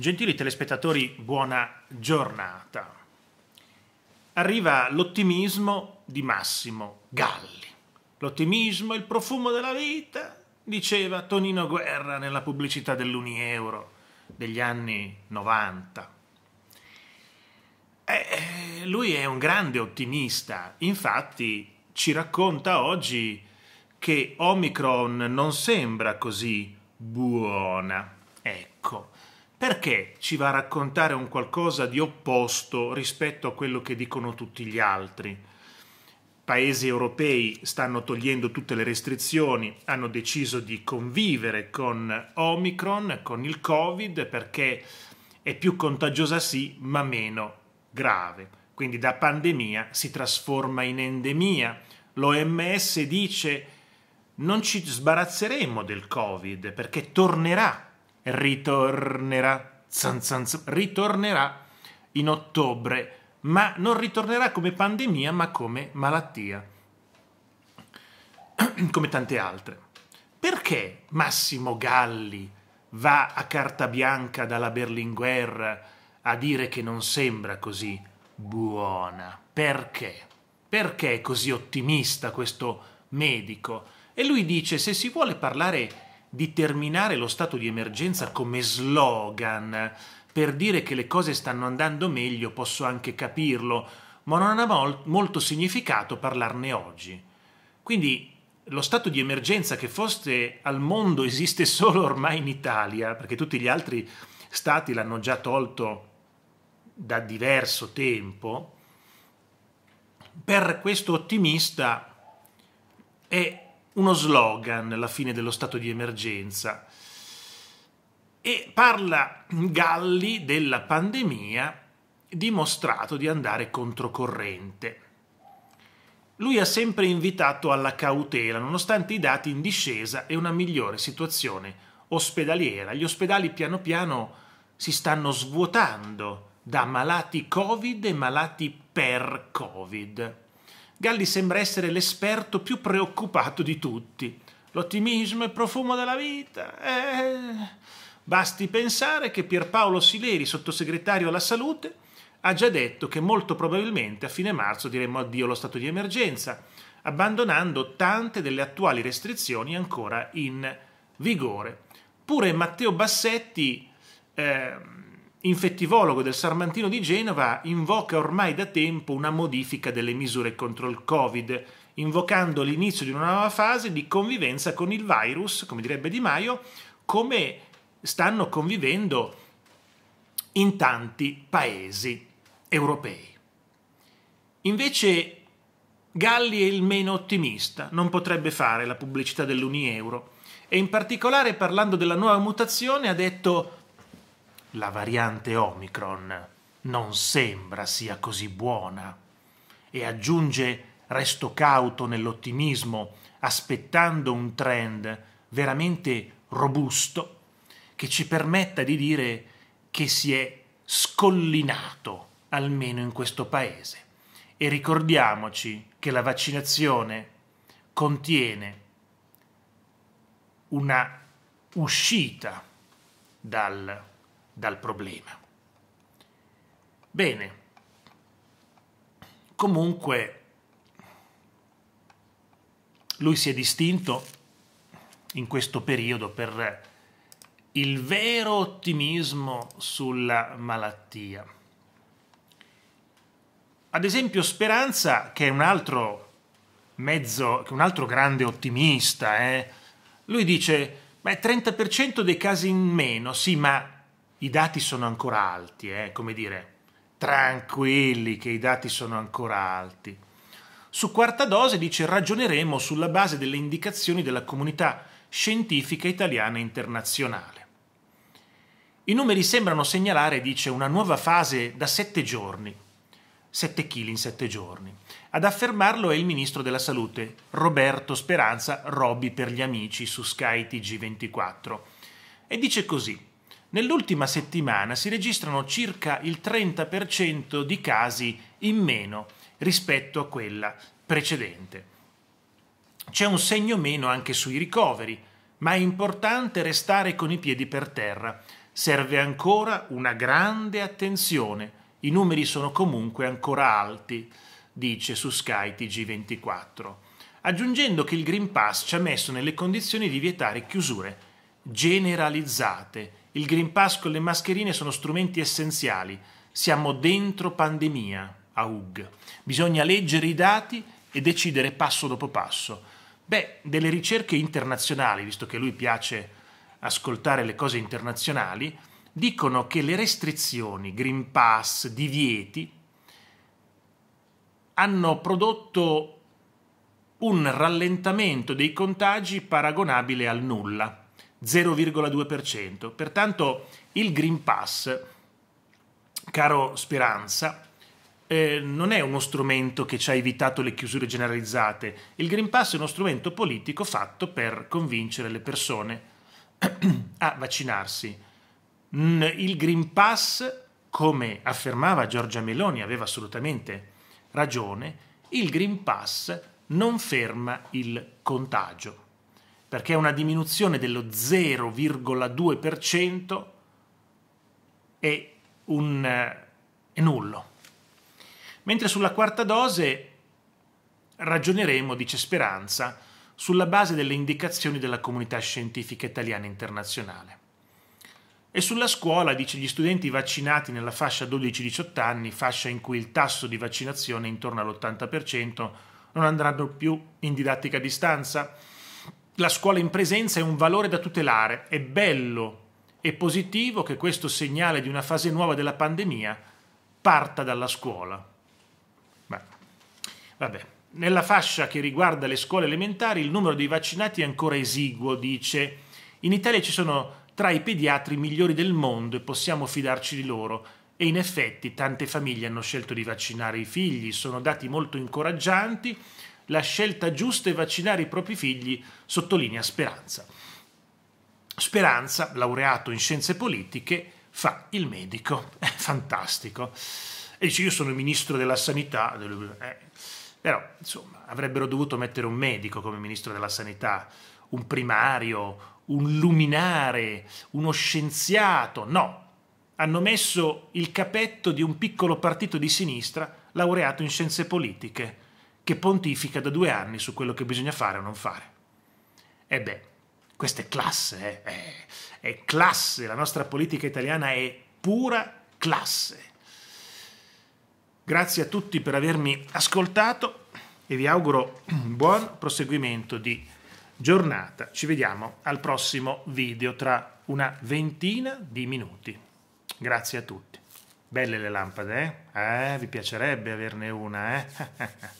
Gentili telespettatori, buona giornata. Arriva l'ottimismo di Massimo Galli. L'ottimismo è il profumo della vita, diceva Tonino Guerra nella pubblicità dell'Unieuro degli anni 90. Eh, eh, lui è un grande ottimista, infatti ci racconta oggi che Omicron non sembra così buona. Ecco, perché ci va a raccontare un qualcosa di opposto rispetto a quello che dicono tutti gli altri? Paesi europei stanno togliendo tutte le restrizioni, hanno deciso di convivere con Omicron, con il Covid, perché è più contagiosa sì, ma meno grave. Quindi da pandemia si trasforma in endemia. L'OMS dice non ci sbarazzeremo del Covid perché tornerà ritornerà, zan zan zan, ritornerà in ottobre, ma non ritornerà come pandemia, ma come malattia, come tante altre. Perché Massimo Galli va a carta bianca dalla Berlinguer a dire che non sembra così buona? Perché? Perché è così ottimista questo medico? E lui dice, se si vuole parlare di terminare lo stato di emergenza come slogan per dire che le cose stanno andando meglio, posso anche capirlo, ma non ha mol- molto significato parlarne oggi. Quindi lo stato di emergenza che fosse al mondo esiste solo ormai in Italia, perché tutti gli altri stati l'hanno già tolto da diverso tempo, per questo ottimista è uno slogan alla fine dello stato di emergenza e parla Galli della pandemia dimostrato di andare controcorrente. Lui ha sempre invitato alla cautela, nonostante i dati in discesa e una migliore situazione ospedaliera. Gli ospedali piano piano si stanno svuotando da malati Covid e malati per Covid. Galli sembra essere l'esperto più preoccupato di tutti. L'ottimismo è il profumo della vita. Eh... Basti pensare che Pierpaolo Sileri, sottosegretario alla salute, ha già detto che molto probabilmente a fine marzo diremmo addio allo stato di emergenza, abbandonando tante delle attuali restrizioni ancora in vigore. Pure Matteo Bassetti... Eh infettivologo del Sarmantino di Genova invoca ormai da tempo una modifica delle misure contro il Covid, invocando l'inizio di una nuova fase di convivenza con il virus, come direbbe Di Maio, come stanno convivendo in tanti paesi europei. Invece Galli è il meno ottimista, non potrebbe fare la pubblicità dell'Unieuro e in particolare parlando della nuova mutazione ha detto la variante Omicron non sembra sia così buona e aggiunge resto cauto nell'ottimismo aspettando un trend veramente robusto che ci permetta di dire che si è scollinato almeno in questo paese e ricordiamoci che la vaccinazione contiene una uscita dal dal problema. Bene, comunque lui si è distinto in questo periodo per il vero ottimismo sulla malattia. Ad esempio Speranza, che è un altro mezzo, un altro grande ottimista, eh, lui dice, ma beh, 30% dei casi in meno, sì, ma i dati sono ancora alti, eh? come dire, tranquilli che i dati sono ancora alti. Su quarta dose dice ragioneremo sulla base delle indicazioni della comunità scientifica italiana e internazionale. I numeri sembrano segnalare, dice, una nuova fase da sette giorni, 7 kg in 7 giorni. Ad affermarlo è il ministro della Salute, Roberto Speranza Robbi per gli amici su Sky TG24. E dice così: Nell'ultima settimana si registrano circa il 30% di casi in meno rispetto a quella precedente. C'è un segno meno anche sui ricoveri, ma è importante restare con i piedi per terra. Serve ancora una grande attenzione. I numeri sono comunque ancora alti, dice su Sky TG24, aggiungendo che il Green Pass ci ha messo nelle condizioni di vietare chiusure generalizzate il Green Pass con le mascherine sono strumenti essenziali. Siamo dentro pandemia, a UG. Bisogna leggere i dati e decidere passo dopo passo. Beh, delle ricerche internazionali, visto che lui piace ascoltare le cose internazionali, dicono che le restrizioni, Green Pass, divieti, hanno prodotto un rallentamento dei contagi paragonabile al nulla. 0,2%. Pertanto il Green Pass, caro Speranza, eh, non è uno strumento che ci ha evitato le chiusure generalizzate. Il Green Pass è uno strumento politico fatto per convincere le persone a vaccinarsi. Mm, il Green Pass, come affermava Giorgia Meloni, aveva assolutamente ragione, il Green Pass non ferma il contagio perché una diminuzione dello 0,2% è, un, eh, è nullo. Mentre sulla quarta dose ragioneremo, dice Speranza, sulla base delle indicazioni della comunità scientifica italiana internazionale. E sulla scuola, dice, gli studenti vaccinati nella fascia 12-18 anni, fascia in cui il tasso di vaccinazione è intorno all'80%, non andranno più in didattica a distanza? la scuola in presenza è un valore da tutelare, è bello e positivo che questo segnale di una fase nuova della pandemia parta dalla scuola. Beh, vabbè. Nella fascia che riguarda le scuole elementari il numero dei vaccinati è ancora esiguo, dice. In Italia ci sono tra i pediatri migliori del mondo e possiamo fidarci di loro. E in effetti tante famiglie hanno scelto di vaccinare i figli, sono dati molto incoraggianti, la scelta giusta è vaccinare i propri figli, sottolinea Speranza. Speranza, laureato in scienze politiche, fa il medico. È fantastico. E dice, io sono ministro della sanità, eh, però insomma avrebbero dovuto mettere un medico come ministro della sanità, un primario, un luminare, uno scienziato, no. Hanno messo il capetto di un piccolo partito di sinistra laureato in scienze politiche che pontifica da due anni su quello che bisogna fare o non fare. E beh, questa è classe, eh? è, è classe, la nostra politica italiana è pura classe. Grazie a tutti per avermi ascoltato e vi auguro un buon proseguimento di giornata. Ci vediamo al prossimo video tra una ventina di minuti. Grazie a tutti. Belle le lampade, eh? eh vi piacerebbe averne una, eh?